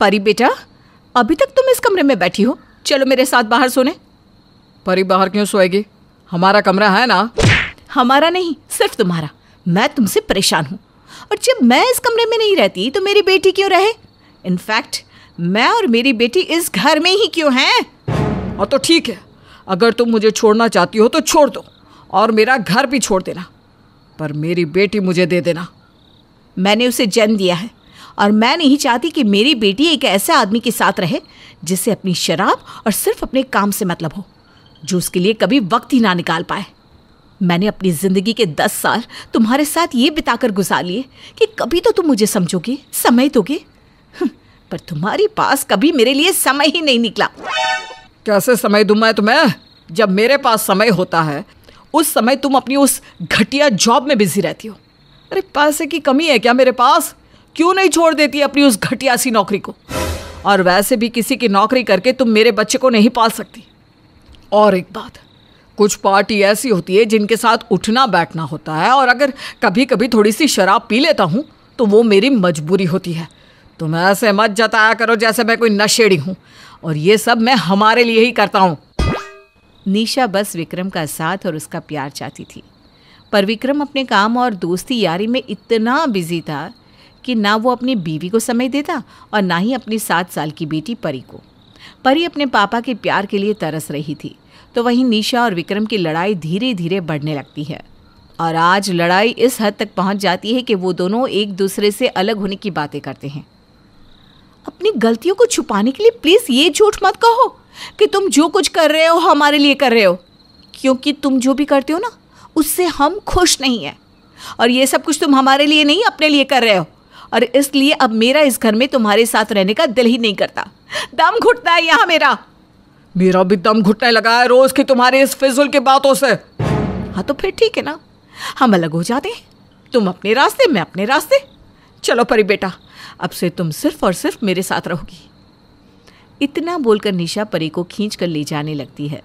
परी बेटा अभी तक तुम इस कमरे में बैठी हो चलो मेरे साथ बाहर सोने परी बाहर क्यों सोएगी हमारा कमरा है ना हमारा नहीं सिर्फ तुम्हारा मैं तुमसे परेशान हूँ और जब मैं इस कमरे में नहीं रहती तो मेरी बेटी क्यों रहे इनफैक्ट मैं और मेरी बेटी इस घर में ही क्यों हैं और हाँ, तो ठीक है अगर तुम मुझे छोड़ना चाहती हो तो छोड़ दो और मेरा घर भी छोड़ देना पर मेरी बेटी मुझे दे देना मैंने उसे जन्म दिया है और मैं नहीं चाहती कि मेरी बेटी एक ऐसे आदमी के साथ रहे जिसे अपनी शराब और सिर्फ अपने काम से मतलब हो जो उसके लिए कभी वक्त ही ना निकाल पाए मैंने अपनी ज़िंदगी के दस साल तुम्हारे साथ ये बिताकर गुजार लिए कि कभी तो तुम मुझे समझोगे समय दोगे हम्म, पर तुम्हारे पास कभी मेरे लिए समय ही नहीं निकला कैसे समय दूँ मैं तुम्हें जब मेरे पास समय होता है उस समय तुम अपनी उस घटिया जॉब में बिजी रहती हो अरे पैसे की कमी है क्या मेरे पास क्यों नहीं छोड़ देती अपनी उस घटिया सी नौकरी को और वैसे भी किसी की नौकरी करके तुम मेरे बच्चे को नहीं पाल सकती और एक बात कुछ पार्टी ऐसी होती है जिनके साथ उठना बैठना होता है और अगर कभी कभी थोड़ी सी शराब पी लेता हूँ तो वो मेरी मजबूरी होती है तुम ऐसे मत जताया करो जैसे मैं कोई नशेड़ी हूँ और ये सब मैं हमारे लिए ही करता हूँ निशा बस विक्रम का साथ और उसका प्यार चाहती थी पर विक्रम अपने काम और दोस्ती यारी में इतना बिजी था कि ना वो अपनी बीवी को समय देता और ना ही अपनी सात साल की बेटी परी को परी अपने पापा के प्यार के लिए तरस रही थी तो वहीं निशा और विक्रम की लड़ाई धीरे धीरे बढ़ने लगती है और आज लड़ाई इस हद तक पहुंच जाती है कि वो दोनों एक दूसरे से अलग होने की बातें करते हैं अपनी गलतियों को छुपाने के लिए प्लीज़ ये झूठ मत कहो कि तुम जो कुछ कर रहे हो हमारे लिए कर रहे हो क्योंकि तुम जो भी करते हो ना उससे हम खुश नहीं हैं और ये सब कुछ तुम हमारे लिए नहीं अपने लिए कर रहे हो और इसलिए अब मेरा इस घर में तुम्हारे साथ रहने का दिल ही नहीं करता दम घुटता है यहाँ मेरा मेरा भी दम घुटने लगा है रोज की तुम्हारे इस फिजुल की बातों से हाँ तो फिर ठीक है ना हम अलग हो जाते हैं तुम अपने रास्ते मैं अपने रास्ते चलो परी बेटा अब से तुम सिर्फ और सिर्फ मेरे साथ रहोगी इतना बोलकर निशा परी को खींच कर ले जाने लगती है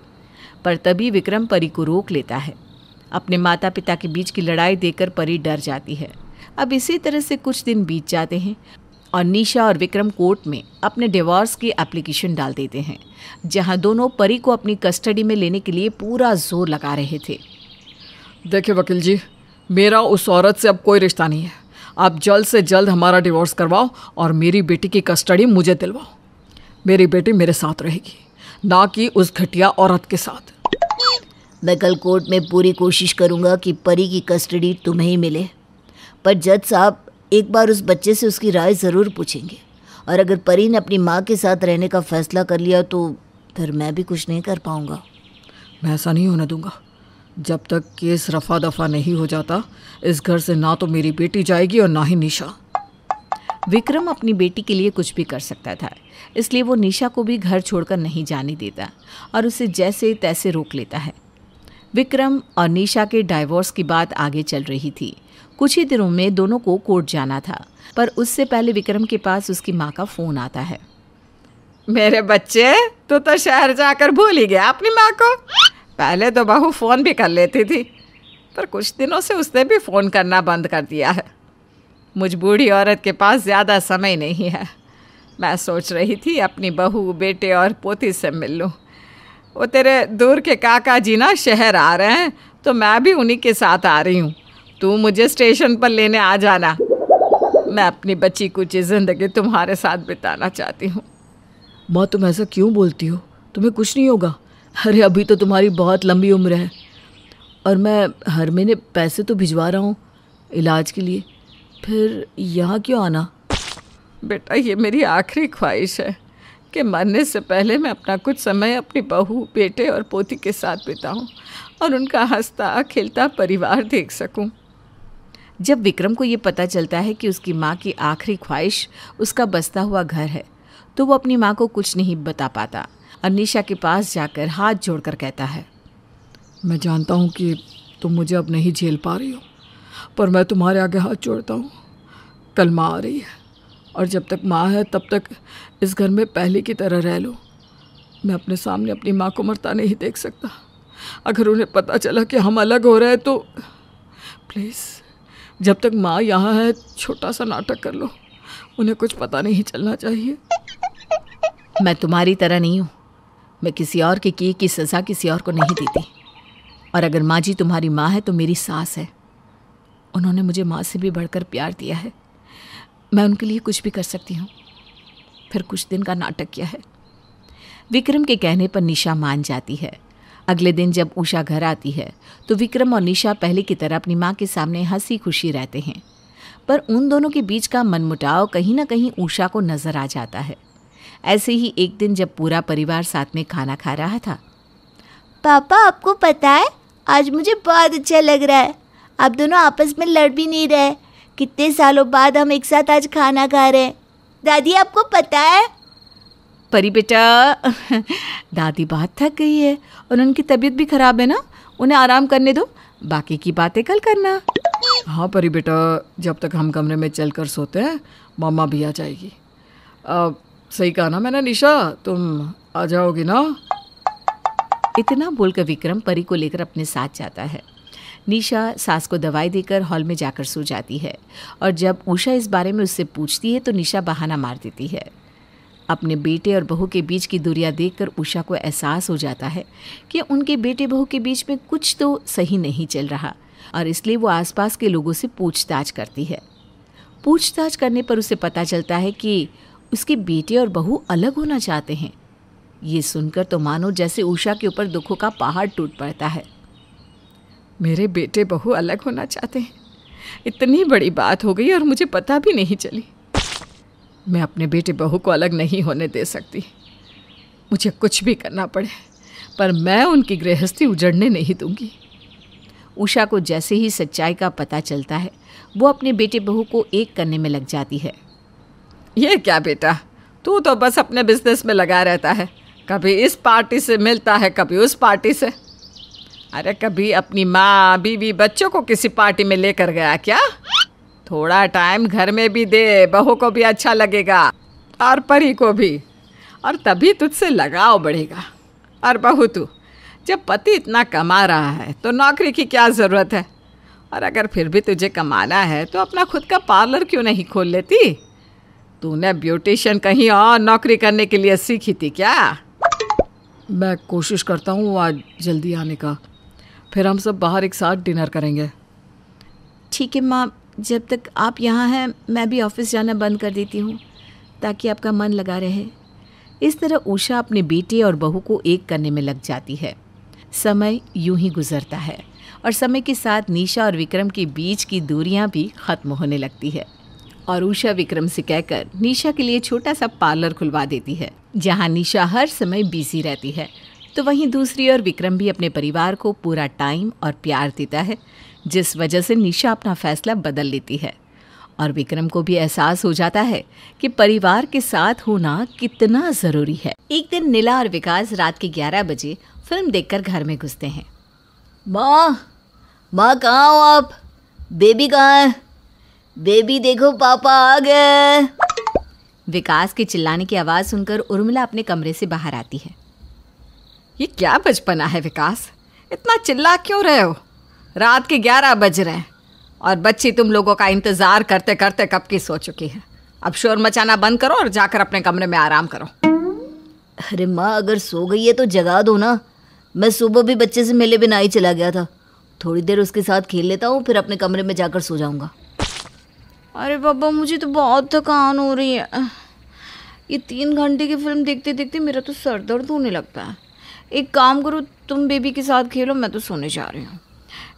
पर तभी विक्रम परी को रोक लेता है अपने माता पिता के बीच की लड़ाई देकर परी डर जाती है अब इसी तरह से कुछ दिन बीत जाते हैं और निशा और विक्रम कोर्ट में अपने डिवोर्स की एप्लीकेशन डाल देते हैं जहां दोनों परी को अपनी कस्टडी में लेने के लिए पूरा जोर लगा रहे थे देखिए वकील जी मेरा उस औरत से अब कोई रिश्ता नहीं है आप जल्द से जल्द हमारा डिवोर्स करवाओ और मेरी बेटी की कस्टडी मुझे दिलवाओ मेरी बेटी मेरे साथ रहेगी ना कि उस घटिया औरत के साथ मैं कल कोर्ट में पूरी कोशिश करूंगा कि परी की कस्टडी तुम्हें ही मिले पर जज साहब एक बार उस बच्चे से उसकी राय ज़रूर पूछेंगे और अगर परी ने अपनी माँ के साथ रहने का फैसला कर लिया तो फिर मैं भी कुछ नहीं कर पाऊँगा मैं ऐसा नहीं होने दूंगा जब तक केस रफा दफा नहीं हो जाता इस घर से ना तो मेरी बेटी जाएगी और ना ही निशा विक्रम अपनी बेटी के लिए कुछ भी कर सकता था इसलिए वो निशा को भी घर छोड़कर नहीं जाने देता और उसे जैसे तैसे रोक लेता है विक्रम और निशा के डाइवोर्स की बात आगे चल रही थी कुछ ही दिनों में दोनों को कोर्ट जाना था पर उससे पहले विक्रम के पास उसकी माँ का फ़ोन आता है मेरे बच्चे तो तो शहर जाकर भूल ही गया अपनी माँ को पहले तो बहू फ़ोन भी कर लेती थी पर कुछ दिनों से उसने भी फ़ोन करना बंद कर दिया है मुझ बूढ़ी औरत के पास ज़्यादा समय नहीं है मैं सोच रही थी अपनी बहू बेटे और पोती से मिल लूँ वो तेरे दूर के काका जी ना शहर आ रहे हैं तो मैं भी उन्हीं के साथ आ रही हूँ तू मुझे स्टेशन पर लेने आ जाना मैं अपनी को कुछ ज़िंदगी तुम्हारे साथ बिताना चाहती हूँ माँ तुम ऐसा क्यों बोलती हो तुम्हें कुछ नहीं होगा अरे अभी तो तुम्हारी बहुत लंबी उम्र है और मैं हर महीने पैसे तो भिजवा रहा हूँ इलाज के लिए फिर यहाँ क्यों आना बेटा ये मेरी आखिरी ख्वाहिश है कि मरने से पहले मैं अपना कुछ समय अपनी बहू बेटे और पोती के साथ बिताऊं और उनका हंसता खेलता परिवार देख सकूं। जब विक्रम को ये पता चलता है कि उसकी माँ की आखिरी ख्वाहिश उसका बसता हुआ घर है तो वो अपनी माँ को कुछ नहीं बता पाता और निशा के पास जाकर हाथ जोड़कर कहता है मैं जानता हूँ कि तुम मुझे अब नहीं झेल पा रही हो पर मैं तुम्हारे आगे हाथ जोड़ता हूँ कल माँ आ रही है और जब तक माँ है तब तक इस घर में पहले की तरह रह लो मैं अपने सामने अपनी माँ को मरता नहीं देख सकता अगर उन्हें पता चला कि हम अलग हो रहे हैं तो प्लीज़ जब तक माँ यहाँ है छोटा सा नाटक कर लो उन्हें कुछ पता नहीं चलना चाहिए मैं तुम्हारी तरह नहीं हूँ मैं किसी और के किए की सज़ा किसी और को नहीं देती और अगर माँ जी तुम्हारी माँ है तो मेरी सास है उन्होंने मुझे माँ से भी बढ़कर प्यार दिया है मैं उनके लिए कुछ भी कर सकती हूँ फिर कुछ दिन का नाटक किया है विक्रम के कहने पर निशा मान जाती है अगले दिन जब उषा घर आती है तो विक्रम और निशा पहले की तरह अपनी माँ के सामने हंसी खुशी रहते हैं पर उन दोनों के बीच का मनमुटाव कहीं ना कहीं उषा को नजर आ जाता है ऐसे ही एक दिन जब पूरा परिवार साथ में खाना खा रहा था पापा आपको पता है आज मुझे बहुत अच्छा लग रहा है आप दोनों आपस में लड़ भी नहीं रहे कितने सालों बाद हम एक साथ आज खाना खा रहे हैं दादी आपको पता है परी बेटा दादी बात थक गई है और उनकी तबीयत भी खराब है ना उन्हें आराम करने दो बाकी की बातें कल करना हाँ परी बेटा जब तक हम कमरे में चल कर सोते हैं मामा भी आ जाएगी आ, सही कहा ना मैंने निशा तुम आ जाओगी ना इतना बोलकर विक्रम परी को लेकर अपने साथ जाता है निशा सास को दवाई देकर हॉल में जाकर सो जाती है और जब ऊषा इस बारे में उससे पूछती है तो निशा बहाना मार देती है अपने बेटे और बहू के बीच की दूरियां देखकर उषा को एहसास हो जाता है कि उनके बेटे बहू के बीच में कुछ तो सही नहीं चल रहा और इसलिए वो आसपास के लोगों से पूछताछ करती है पूछताछ करने पर उसे पता चलता है कि उसके बेटे और बहू अलग होना चाहते हैं ये सुनकर तो मानो जैसे उषा के ऊपर दुखों का पहाड़ टूट पड़ता है मेरे बेटे बहू अलग होना चाहते हैं इतनी बड़ी बात हो गई और मुझे पता भी नहीं चली मैं अपने बेटे बहू को अलग नहीं होने दे सकती मुझे कुछ भी करना पड़े पर मैं उनकी गृहस्थी उजड़ने नहीं दूंगी उषा को जैसे ही सच्चाई का पता चलता है वो अपने बेटे बहू को एक करने में लग जाती है ये क्या बेटा तू तो बस अपने बिजनेस में लगा रहता है कभी इस पार्टी से मिलता है कभी उस पार्टी से अरे कभी अपनी माँ बीवी बच्चों को किसी पार्टी में लेकर गया क्या थोड़ा टाइम घर में भी दे बहू को भी अच्छा लगेगा और परी को भी और तभी तुझसे लगाव बढ़ेगा और बहू तू जब पति इतना कमा रहा है तो नौकरी की क्या ज़रूरत है और अगर फिर भी तुझे कमाना है तो अपना खुद का पार्लर क्यों नहीं खोल लेती तूने ब्यूटिशियन कहीं और नौकरी करने के लिए सीखी थी क्या मैं कोशिश करता हूँ आज जल्दी आने का फिर हम सब बाहर एक साथ डिनर करेंगे ठीक है माँ जब तक आप यहाँ हैं मैं भी ऑफिस जाना बंद कर देती हूँ ताकि आपका मन लगा रहे इस तरह उषा अपने बेटे और बहू को एक करने में लग जाती है समय यूं ही गुजरता है और समय के साथ निशा और विक्रम के बीच की दूरियां भी ख़त्म होने लगती है और उषा विक्रम से कहकर निशा के लिए छोटा सा पार्लर खुलवा देती है जहां निशा हर समय बिजी रहती है तो वहीं दूसरी ओर विक्रम भी अपने परिवार को पूरा टाइम और प्यार देता है जिस वजह से निशा अपना फैसला बदल लेती है और विक्रम को भी एहसास हो जाता है कि परिवार के साथ होना कितना ज़रूरी है एक दिन नीला और विकास रात के 11 बजे फिल्म देखकर घर में घुसते हैं माँ माँ कहाँ हो आप बेबी कहाँ है बेबी देखो पापा आ गए विकास के चिल्लाने की आवाज़ सुनकर उर्मिला अपने कमरे से बाहर आती है ये क्या बचपना है विकास इतना चिल्ला क्यों रहे हो रात के ग्यारह बज रहे हैं और बच्ची तुम लोगों का इंतज़ार करते करते कब की सो चुकी है अब शोर मचाना बंद करो और जाकर अपने कमरे में आराम करो अरे माँ अगर सो गई है तो जगा दो ना मैं सुबह भी बच्चे से मिले बिना ही चला गया था थोड़ी देर उसके साथ खेल लेता हूँ फिर अपने कमरे में जाकर सो जाऊंगा अरे बाबा मुझे तो बहुत थकान हो रही है ये तीन घंटे की फिल्म देखते देखते मेरा तो सर दर्द होने लगता है एक काम करो तुम बेबी के साथ खेलो मैं तो सोने जा रही हूँ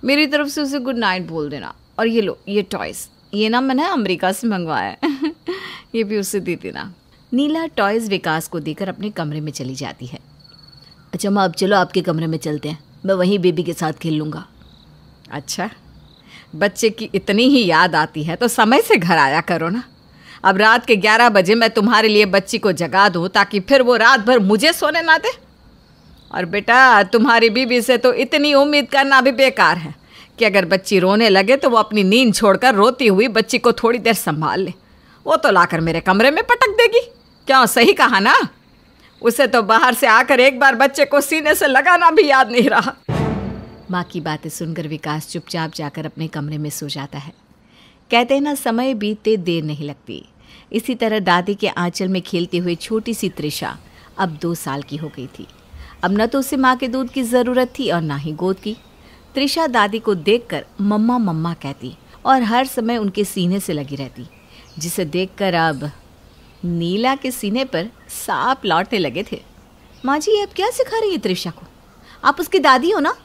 मेरी तरफ से उसे गुड नाइट बोल देना और ये लो ये टॉयज़ ये ना मैंने अमेरिका से मंगवाया है ये भी उसे दे देना नीला टॉयज़ विकास को देकर अपने कमरे में चली जाती है अच्छा माँ अब चलो आपके कमरे में चलते हैं मैं वहीं बेबी के साथ खेल लूँगा अच्छा बच्चे की इतनी ही याद आती है तो समय से घर आया करो ना अब रात के ग्यारह बजे मैं तुम्हारे लिए बच्ची को जगा दूँ ताकि फिर वो रात भर मुझे सोने ना दे और बेटा तुम्हारी बीवी से तो इतनी उम्मीद करना भी बेकार है कि अगर बच्ची रोने लगे तो वो अपनी नींद छोड़कर रोती हुई बच्ची को थोड़ी देर संभाल ले वो तो लाकर मेरे कमरे में पटक देगी क्यों सही कहा ना उसे तो बाहर से आकर एक बार बच्चे को सीने से लगाना भी याद नहीं रहा माँ की बातें सुनकर विकास चुपचाप जाकर अपने कमरे में सो जाता है कहते हैं ना समय बीतते देर नहीं लगती इसी तरह दादी के आंचल में खेलते हुए छोटी सी त्रिशा अब दो साल की हो गई थी अब न तो उसे माँ के दूध की ज़रूरत थी और ना ही गोद की त्रिशा दादी को देखकर मम्मा मम्मा कहती और हर समय उनके सीने से लगी रहती जिसे देखकर अब नीला के सीने पर सांप लौटने लगे थे माँ जी आप क्या सिखा रही है त्रिशा को आप उसकी दादी हो ना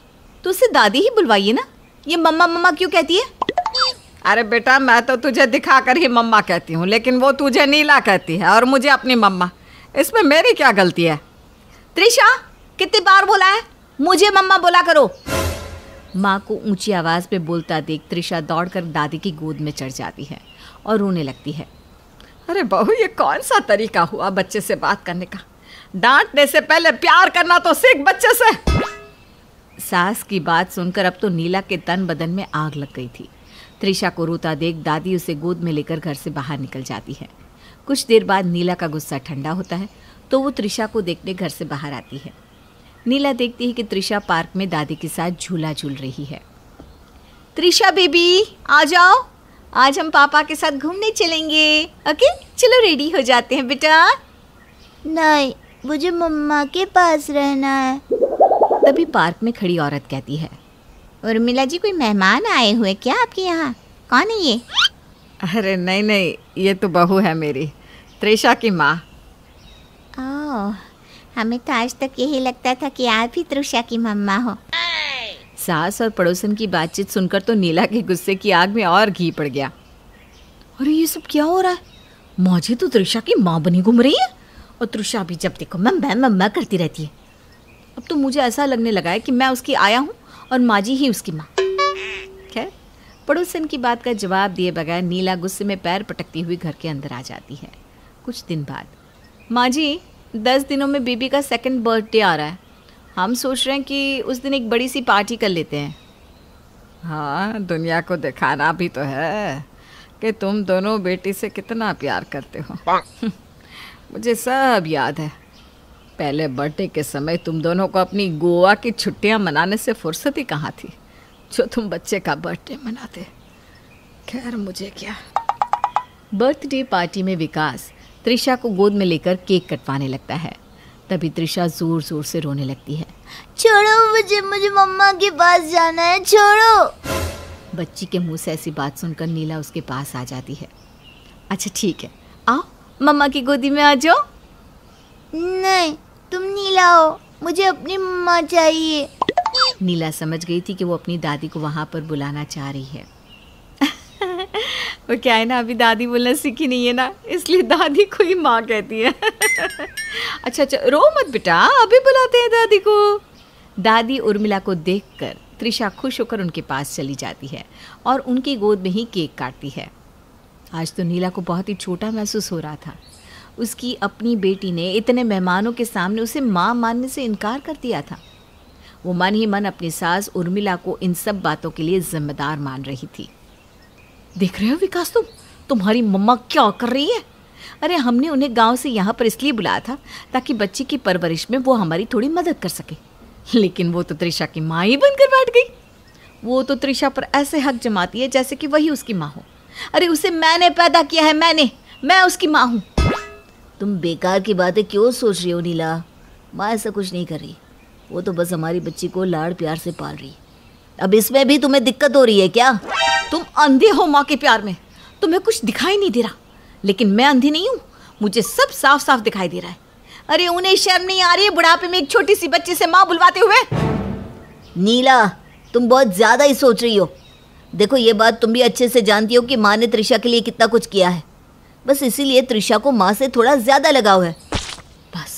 तो उसे दादी ही बुलवाइए ना ये मम्मा मम्मा क्यों कहती है अरे बेटा मैं तो तुझे दिखा कर ही मम्मा कहती हूँ लेकिन वो तुझे नीला कहती है और मुझे अपनी मम्मा इसमें मेरी क्या गलती है त्रिशा कितनी बार बोला है मुझे मम्मा बोला करो माँ को ऊंची आवाज़ में बोलता देख त्रिशा दौड़कर दादी की गोद में चढ़ जाती है और रोने लगती है अरे बहू ये कौन सा तरीका हुआ बच्चे से बात करने का डांटने से पहले प्यार करना तो सीख बच्चे से सास की बात सुनकर अब तो नीला के तन बदन में आग लग गई थी त्रिशा को रोता देख दादी उसे गोद में लेकर घर से बाहर निकल जाती है कुछ देर बाद नीला का गुस्सा ठंडा होता है तो वो त्रिशा को देखने घर से बाहर आती है नीला देखती है कि त्रिशा पार्क में दादी के साथ झूला झूल रही है त्रिशा बेबी आ जाओ आज हम पापा के साथ घूमने चलेंगे ओके चलो रेडी हो जाते हैं बेटा नहीं मुझे मम्मा के पास रहना है तभी पार्क में खड़ी औरत कहती है उर्मिला जी कोई मेहमान आए हुए क्या आपके यहाँ कौन है ये अरे नहीं नहीं ये तो बहू है मेरी त्रिशा की माँ हमें तो आज तक यही लगता था कि आप ही त्रुषा की मम्मा हो सास और पड़ोसन की बातचीत सुनकर तो नीला के गुस्से की आग में और घी पड़ गया अरे ये सब क्या हो रहा है मौजे तो त्रिषा की माँ बनी घूम रही है और त्रुषा भी जब देखो मम्मा मम्मा करती रहती है अब तो मुझे ऐसा लगने लगा है कि मैं उसकी आया हूँ और माँ जी ही उसकी माँ खैर पड़ोसन की बात का जवाब दिए बगैर नीला गुस्से में पैर पटकती हुई घर के अंदर आ जाती है कुछ दिन बाद माँ जी दस दिनों में बेबी का सेकंड बर्थडे आ रहा है हम सोच रहे हैं कि उस दिन एक बड़ी सी पार्टी कर लेते हैं हाँ दुनिया को दिखाना भी तो है कि तुम दोनों बेटी से कितना प्यार करते हो मुझे सब याद है पहले बर्थडे के समय तुम दोनों को अपनी गोवा की छुट्टियां मनाने से फुर्सत ही कहाँ थी जो तुम बच्चे का बर्थडे मनाते खैर मुझे क्या बर्थडे पार्टी में विकास त्रिशा को गोद में लेकर केक कटवाने लगता है तभी त्रिशा जोर जोर से रोने लगती है छोड़ो मुझे मुझे मम्मा के पास जाना है छोड़ो बच्ची के मुंह से ऐसी बात सुनकर नीला उसके पास आ जाती है अच्छा ठीक है आओ मम्मा की गोदी में आ जाओ नहीं तुम नीला हो मुझे अपनी मम्मा चाहिए नीला समझ गई थी कि वो अपनी दादी को वहाँ पर बुलाना चाह रही है और क्या है ना अभी दादी बोलना सीखी नहीं है ना इसलिए दादी को ही माँ कहती है अच्छा अच्छा रो मत बेटा अभी बुलाते हैं दादी को दादी उर्मिला को देखकर त्रिशा खुश होकर उनके पास चली जाती है और उनकी गोद में ही केक काटती है आज तो नीला को बहुत ही छोटा महसूस हो रहा था उसकी अपनी बेटी ने इतने मेहमानों के सामने उसे माँ मानने से इनकार कर दिया था वो मन ही मन अपनी सास उर्मिला को इन सब बातों के लिए जिम्मेदार मान रही थी देख रहे हो विकास तुम तुम्हारी मम्मा क्या कर रही है अरे हमने उन्हें गांव से यहाँ पर इसलिए बुलाया था ताकि बच्ची की परवरिश में वो हमारी थोड़ी मदद कर सके लेकिन वो तो त्रिशा की माँ ही बनकर बैठ गई वो तो त्रिशा पर ऐसे हक जमाती है जैसे कि वही उसकी माँ हो अरे उसे मैंने पैदा किया है मैंने मैं उसकी माँ हूँ तुम बेकार की बातें क्यों सोच रही हो नीला माँ ऐसा कुछ नहीं कर रही वो तो बस हमारी बच्ची को लाड़ प्यार से पाल रही अब इसमें भी तुम्हें दिक्कत हो रही है क्या तुम अंधे हो माँ के प्यार में तुम्हें कुछ दिखाई नहीं दे रहा लेकिन मैं अंधी नहीं हूँ मुझे सब साफ साफ दिखाई दे रहा है अरे उन्हें शर्म नहीं आ रही है बुढ़ापे में एक छोटी सी बच्ची से माँ बुलवाते हुए नीला तुम बहुत ज़्यादा ही सोच रही हो देखो ये बात तुम भी अच्छे से जानती हो कि माँ ने त्रिशा के लिए कितना कुछ किया है बस इसीलिए त्रिशा को माँ से थोड़ा ज़्यादा लगाव है बस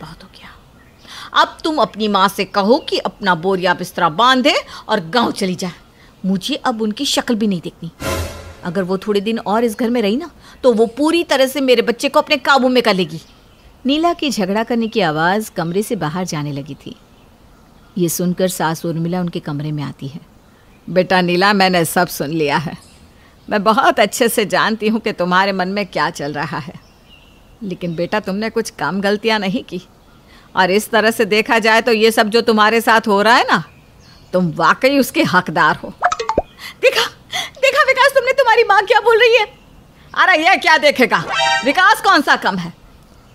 बहुत हो गया अब तुम अपनी माँ से कहो कि अपना बोरिया बिस्तरा बांधे और गांव चली जाए मुझे अब उनकी शक्ल भी नहीं देखनी अगर वो थोड़े दिन और इस घर में रही ना तो वो पूरी तरह से मेरे बच्चे को अपने काबू में कर लेगी नीला की झगड़ा करने की आवाज़ कमरे से बाहर जाने लगी थी ये सुनकर सास उर्मिला उनके कमरे में आती है बेटा नीला मैंने सब सुन लिया है मैं बहुत अच्छे से जानती हूँ कि तुम्हारे मन में क्या चल रहा है लेकिन बेटा तुमने कुछ काम गलतियाँ नहीं की और इस तरह से देखा जाए तो ये सब जो तुम्हारे साथ हो रहा है ना तुम वाकई उसके हकदार हो देखा देखा विकास तुमने तुम्हारी माँ क्या बोल रही है अरे ये क्या देखेगा विकास कौन सा कम है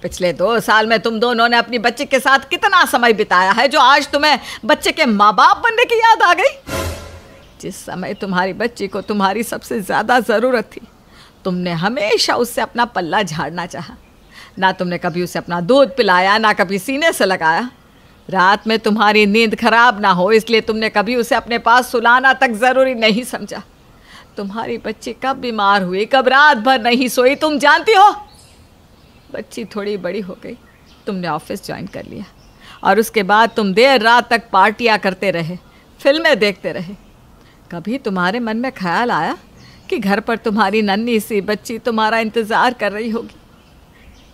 पिछले दो साल में तुम दोनों ने अपनी बच्चे के साथ कितना समय बिताया है जो आज तुम्हें बच्चे के माँ बाप बनने की याद आ गई जिस समय तुम्हारी बच्ची को तुम्हारी सबसे ज़्यादा ज़रूरत थी तुमने हमेशा उससे अपना पल्ला झाड़ना चाहा ना तुमने कभी उसे अपना दूध पिलाया ना कभी सीने से लगाया रात में तुम्हारी नींद खराब ना हो इसलिए तुमने कभी उसे अपने पास सुलाना तक ज़रूरी नहीं समझा तुम्हारी बच्ची कब बीमार हुई कब रात भर नहीं सोई तुम जानती हो बच्ची थोड़ी बड़ी हो गई तुमने ऑफिस ज्वाइन कर लिया और उसके बाद तुम देर रात तक पार्टियाँ करते रहे फिल्में देखते रहे कभी तुम्हारे मन में ख्याल आया कि घर पर तुम्हारी नन्ही सी बच्ची तुम्हारा इंतज़ार कर रही होगी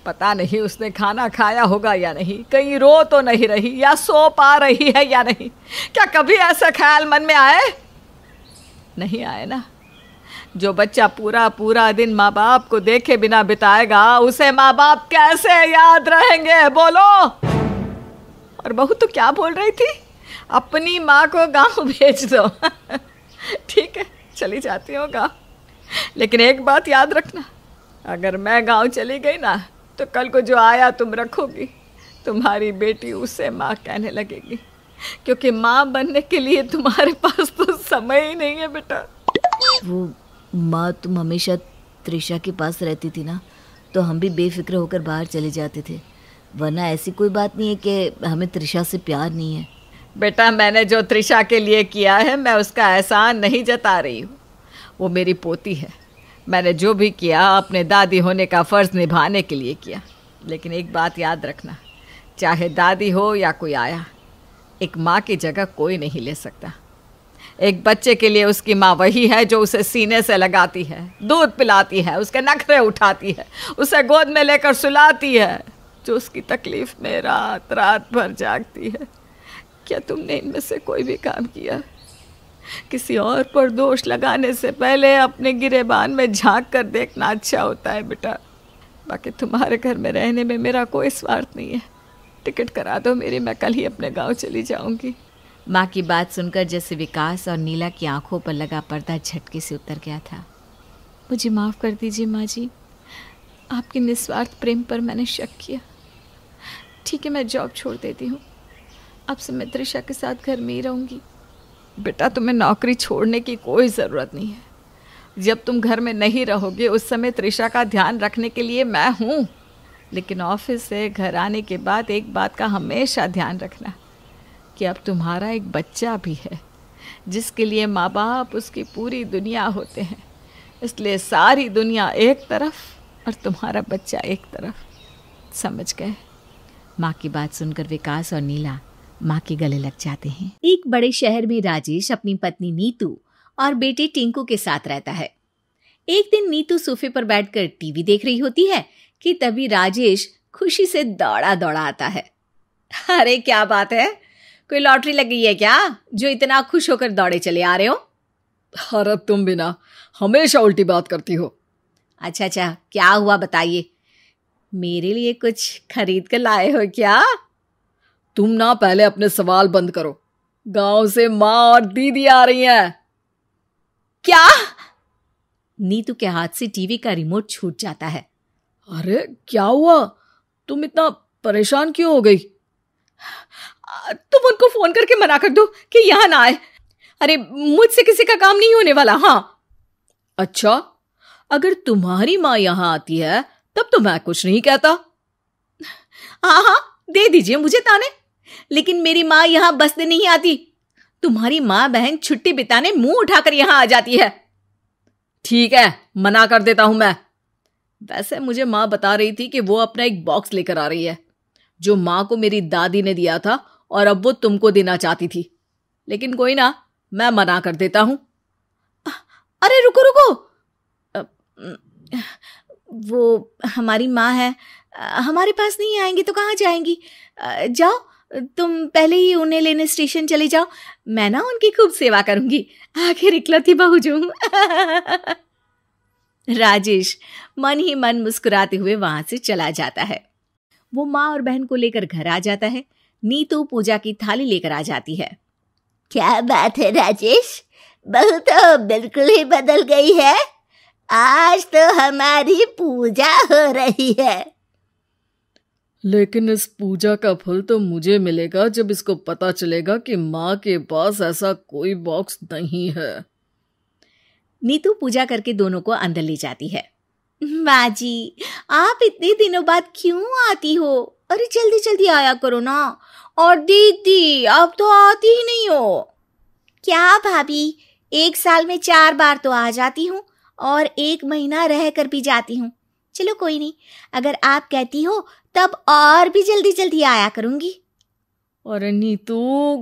पता नहीं उसने खाना खाया होगा या नहीं कहीं रो तो नहीं रही या सो पा रही है या नहीं क्या कभी ऐसा ख्याल मन में आए नहीं आए ना जो बच्चा पूरा पूरा दिन माँ बाप को देखे बिना बिताएगा उसे माँ बाप कैसे याद रहेंगे बोलो और बहू तो क्या बोल रही थी अपनी माँ को गांव भेज दो ठीक है चली जाती हूँ गाँव लेकिन एक बात याद रखना अगर मैं गांव चली गई ना तो कल को जो आया तुम रखोगी तुम्हारी बेटी उसे माँ कहने लगेगी क्योंकि माँ बनने के लिए तुम्हारे पास तो समय ही नहीं है बेटा वो माँ तुम हमेशा त्रिशा के पास रहती थी ना तो हम भी बेफिक्र होकर बाहर चले जाते थे वरना ऐसी कोई बात नहीं है कि हमें त्रिशा से प्यार नहीं है बेटा मैंने जो त्रिशा के लिए किया है मैं उसका एहसान नहीं जता रही हूँ वो मेरी पोती है मैंने जो भी किया अपने दादी होने का फ़र्ज़ निभाने के लिए किया लेकिन एक बात याद रखना चाहे दादी हो या कोई आया एक माँ की जगह कोई नहीं ले सकता एक बच्चे के लिए उसकी माँ वही है जो उसे सीने से लगाती है दूध पिलाती है उसके नखरे उठाती है उसे गोद में लेकर सुलाती है जो उसकी तकलीफ़ में रात रात भर जागती है क्या तुमने इनमें से कोई भी काम किया किसी और पर दोष लगाने से पहले अपने गिरेबान में झांक कर देखना अच्छा होता है बेटा बाकी तुम्हारे घर में रहने में मेरा कोई स्वार्थ नहीं है टिकट करा दो मेरी मैं कल ही अपने गांव चली जाऊंगी माँ की बात सुनकर जैसे विकास और नीला की आंखों पर लगा पर्दा झटके से उतर गया था मुझे माफ़ कर दीजिए माँ जी आपके निस्वार्थ प्रेम पर मैंने शक किया ठीक है मैं जॉब छोड़ देती हूँ अब से मैं के साथ घर में ही रहूँगी बेटा तुम्हें नौकरी छोड़ने की कोई ज़रूरत नहीं है जब तुम घर में नहीं रहोगे उस समय त्रिशा का ध्यान रखने के लिए मैं हूँ लेकिन ऑफिस से घर आने के बाद एक बात का हमेशा ध्यान रखना कि अब तुम्हारा एक बच्चा भी है जिसके लिए माँ बाप उसकी पूरी दुनिया होते हैं इसलिए सारी दुनिया एक तरफ और तुम्हारा बच्चा एक तरफ समझ गए माँ की बात सुनकर विकास और नीला माँ के गले लग जाते हैं एक बड़े शहर में राजेश अपनी पत्नी नीतू और बेटे टिंकू के साथ रहता है एक दिन नीतू सोफे पर बैठकर टीवी देख रही होती है कि तभी राजेश खुशी से दौड़ा दौड़ा आता है अरे क्या बात है कोई लॉटरी लग गई है क्या जो इतना खुश होकर दौड़े चले आ रहे हो अरे तुम बिना हमेशा उल्टी बात करती हो अच्छा अच्छा क्या हुआ बताइए मेरे लिए कुछ खरीद कर लाए हो क्या तुम ना पहले अपने सवाल बंद करो गांव से माँ और दीदी आ रही हैं क्या नीतू के हाथ से टीवी का रिमोट छूट जाता है अरे क्या हुआ तुम इतना परेशान क्यों हो गई तुम उनको फोन करके मना कर दो कि यहां ना आए अरे मुझसे किसी का काम नहीं होने वाला हाँ अच्छा अगर तुम्हारी माँ यहां आती है तब तो मैं कुछ नहीं कहता हाँ हाँ दे दीजिए मुझे ताने लेकिन मेरी माँ यहाँ बसने नहीं आती तुम्हारी माँ बहन छुट्टी बिताने मुंह उठाकर यहाँ आ जाती है ठीक है मना कर देता हूं मैं वैसे मुझे माँ बता रही थी कि वो अपना एक बॉक्स लेकर आ रही है जो माँ को मेरी दादी ने दिया था और अब वो तुमको देना चाहती थी लेकिन कोई ना मैं मना कर देता हूं अरे रुको रुको वो हमारी माँ है हमारे पास नहीं आएंगी तो कहाँ जाएंगी जाओ तुम पहले ही उन्हें लेने स्टेशन चले जाओ मैं ना उनकी खूब सेवा करूंगी आखिर इकलौती बहुजू राजेश मन ही मन मुस्कुराते हुए वहां से चला जाता है वो माँ और बहन को लेकर घर आ जाता है नीतू पूजा की थाली लेकर आ जाती है क्या बात है राजेश बहू तो बिल्कुल ही बदल गई है आज तो हमारी पूजा हो रही है लेकिन इस पूजा का फल तो मुझे मिलेगा जब इसको पता चलेगा कि माँ के पास ऐसा कोई बॉक्स नहीं है नीतू पूजा करके दोनों को अंदर ले जाती है बाजी आप इतने दिनों बाद क्यों आती हो अरे जल्दी जल्दी आया करो ना और दीदी आप तो आती ही नहीं हो क्या भाभी एक साल में चार बार तो आ जाती हूँ और एक महीना रह कर भी जाती हूँ चलो कोई नहीं अगर आप कहती हो तब और भी जल्दी जल्दी आया करूंगी अरे नीतू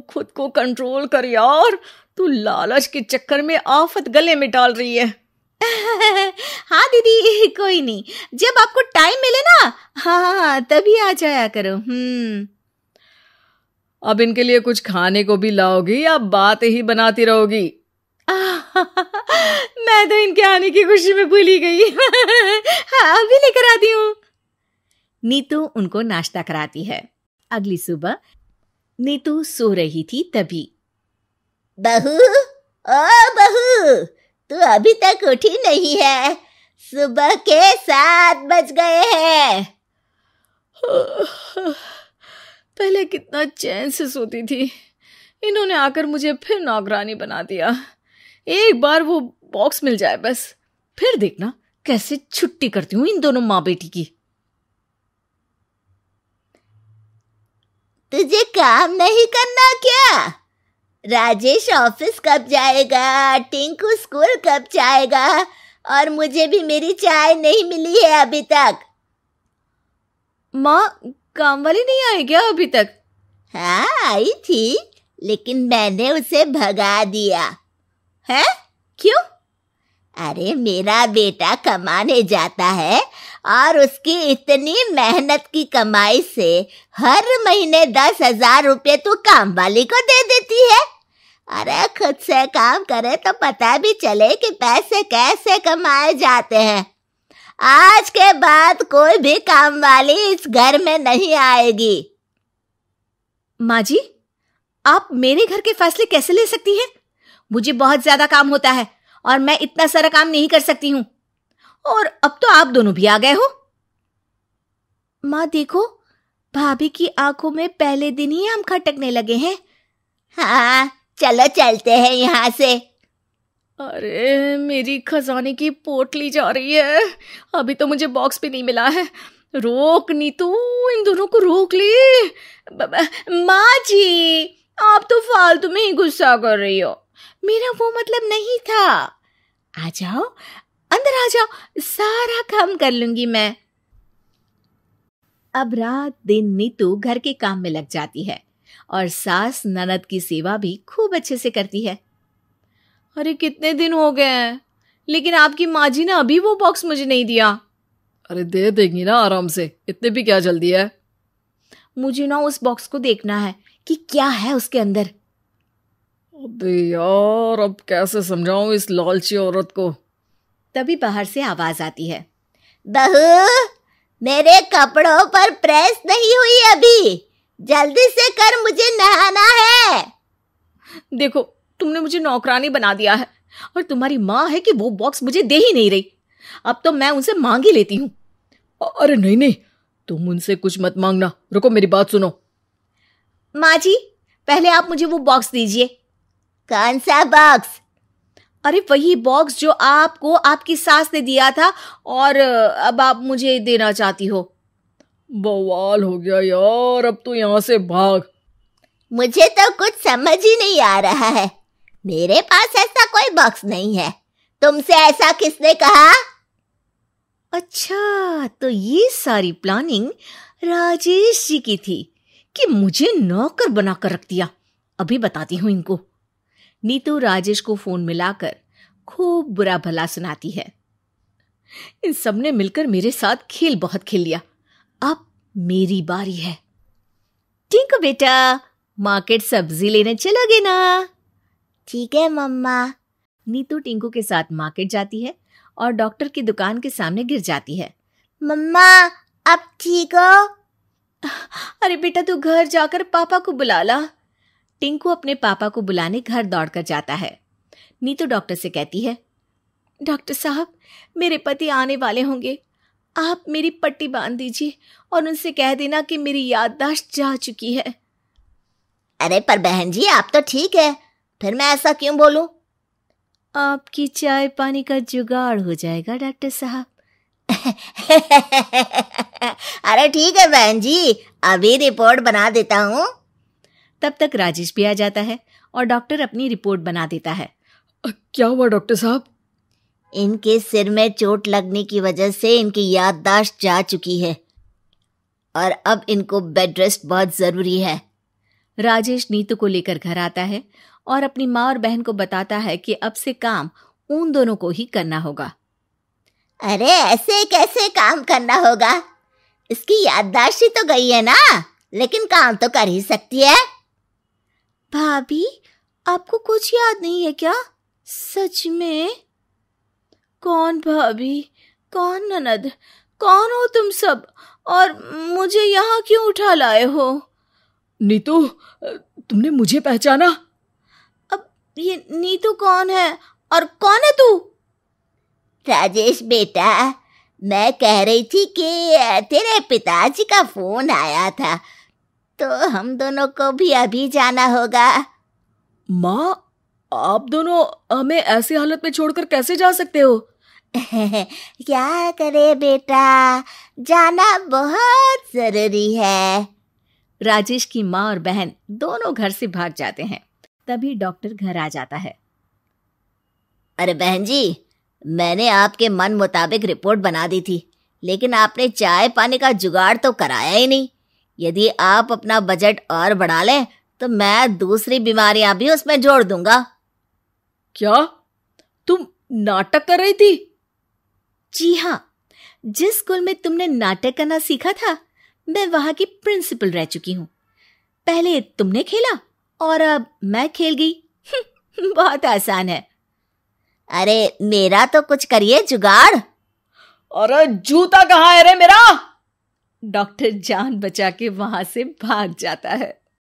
खुद को कंट्रोल कर यार तू लालच के चक्कर में आफत गले में डाल रही है हाँ दीदी कोई नहीं जब आपको टाइम मिले ना हाँ तभी आ जाया करो हम्म अब इनके लिए कुछ खाने को भी लाओगी या बात ही बनाती रहोगी मैं तो इनके आने की खुशी में भूल ही गई हाँ अभी लेकर आती हूँ नीतू उनको नाश्ता कराती है अगली सुबह नीतू सो रही थी तभी बहू ओ बहू तू अभी तक उठी नहीं है सुबह के सात बज गए हैं पहले कितना चैन से सोती थी इन्होंने आकर मुझे फिर नौकरानी बना दिया एक बार वो बॉक्स मिल जाए बस फिर देखना कैसे छुट्टी करती हूँ इन दोनों माँ बेटी की तुझे काम नहीं करना क्या राजेश ऑफिस कब जाएगा टिंकू स्कूल कब जाएगा और मुझे भी मेरी चाय नहीं मिली है अभी तक माँ काम वाली नहीं आई क्या अभी तक हाँ आई थी लेकिन मैंने उसे भगा दिया है क्यों अरे मेरा बेटा कमाने जाता है और उसकी इतनी मेहनत की कमाई से हर महीने दस हजार रुपये तू काम वाली को दे देती है अरे खुद से काम करे तो पता भी चले कि पैसे कैसे कमाए जाते हैं आज के बाद कोई भी काम वाली इस घर में नहीं आएगी माँ जी आप मेरे घर के फैसले कैसे ले सकती हैं मुझे बहुत ज्यादा काम होता है और मैं इतना सारा काम नहीं कर सकती हूं और अब तो आप दोनों भी आ गए हो माँ देखो भाभी की आंखों में पहले दिन ही हम खटकने लगे हैं हाँ चलो चलते हैं यहाँ से अरे मेरी खजाने की पोटली जा रही है अभी तो मुझे बॉक्स भी नहीं मिला है रोक नीतू इन दोनों को रोक ले माँ जी आप तो फालतू में ही गुस्सा कर रही हो मेरा वो मतलब नहीं था आ जाओ अंदर आ जाओ सारा काम कर लूंगी मैं अब रात दिन नीतू घर के काम में लग जाती है और सास ननद की सेवा भी खूब अच्छे से करती है अरे कितने दिन हो गए हैं लेकिन आपकी माँ जी ने अभी वो बॉक्स मुझे नहीं दिया अरे दे देंगी ना आराम से इतने भी क्या जल्दी है मुझे ना उस बॉक्स को देखना है कि क्या है उसके अंदर अबे यार अब कैसे समझाऊं इस लालची औरत को तभी बाहर से आवाज आती है बहू मेरे कपड़ों पर प्रेस नहीं हुई अभी जल्दी से कर मुझे नहाना है देखो तुमने मुझे नौकरानी बना दिया है और तुम्हारी माँ है कि वो बॉक्स मुझे दे ही नहीं रही अब तो मैं उनसे मांग ही लेती हूँ अरे नहीं नहीं तुम उनसे कुछ मत मांगना रुको मेरी बात सुनो माँ जी पहले आप मुझे वो बॉक्स दीजिए कौन सा बॉक्स अरे वही बॉक्स जो आपको आपकी सास ने दिया था और अब आप मुझे देना चाहती हो बवाल हो गया यार अब तो यहाँ से भाग मुझे तो कुछ समझ ही नहीं आ रहा है मेरे पास ऐसा कोई बॉक्स नहीं है तुमसे ऐसा किसने कहा अच्छा तो ये सारी प्लानिंग राजेश जी की थी कि मुझे नौकर बनाकर रख दिया अभी बताती हूँ इनको नीतू राजेश को फोन मिलाकर खूब बुरा भला सुनाती है इन सबने मिलकर मेरे साथ खेल बहुत खेल लिया अब मेरी बारी है है बेटा मार्केट सब्जी लेने चलोगे ना ठीक है मम्मा नीतू टिंकू के साथ मार्केट जाती है और डॉक्टर की दुकान के सामने गिर जाती है मम्मा अब ठीक हो अरे बेटा तू घर जाकर पापा को बुला ला टिंकू अपने पापा को बुलाने घर दौड़कर जाता है नीतू डॉक्टर से कहती है डॉक्टर साहब मेरे पति आने वाले होंगे आप मेरी पट्टी बांध दीजिए और उनसे कह देना कि मेरी याददाश्त जा चुकी है अरे पर बहन जी आप तो ठीक है फिर मैं ऐसा क्यों बोलूं? आपकी चाय पानी का जुगाड़ हो जाएगा डॉक्टर साहब अरे ठीक है बहन जी अभी रिपोर्ट बना देता हूँ तब तक राजेश भी आ जाता है और डॉक्टर अपनी रिपोर्ट बना देता है क्या हुआ डॉक्टर साहब इनके सिर में चोट लगने की वजह से इनकी याददाश्त जा चुकी है और अब इनको बेड रेस्ट बहुत ज़रूरी है राजेश नीतू को लेकर घर आता है और अपनी माँ और बहन को बताता है कि अब से काम उन दोनों को ही करना होगा अरे ऐसे कैसे काम करना होगा इसकी याददाश्त ही तो गई है ना लेकिन काम तो कर ही सकती है भाभी आपको कुछ याद नहीं है क्या सच में कौन भाभी कौन ननद कौन हो तुम सब और मुझे यहाँ क्यों उठा लाए हो नीतू तुमने मुझे पहचाना अब ये नीतू कौन है और कौन है तू राजेश बेटा मैं कह रही थी कि तेरे पिताजी का फोन आया था तो हम दोनों को भी अभी जाना होगा माँ आप दोनों हमें ऐसी हालत में छोड़कर कैसे जा सकते हो क्या करे बेटा जाना बहुत जरूरी है राजेश की माँ और बहन दोनों घर से भाग जाते हैं तभी डॉक्टर घर आ जाता है अरे बहन जी मैंने आपके मन मुताबिक रिपोर्ट बना दी थी लेकिन आपने चाय पानी का जुगाड़ तो कराया ही नहीं यदि आप अपना बजट और बढ़ा लें तो मैं दूसरी बीमारियां भी उसमें जोड़ दूंगा क्या तुम नाटक कर रही थी जी हाँ जिस स्कूल में तुमने नाटक करना सीखा था मैं वहां की प्रिंसिपल रह चुकी हूँ पहले तुमने खेला और अब मैं खेल गई बहुत आसान है अरे मेरा तो कुछ करिए जुगाड़ अरे जूता कहाँ है रे मेरा डॉक्टर जान बचा के वहां से भाग जाता है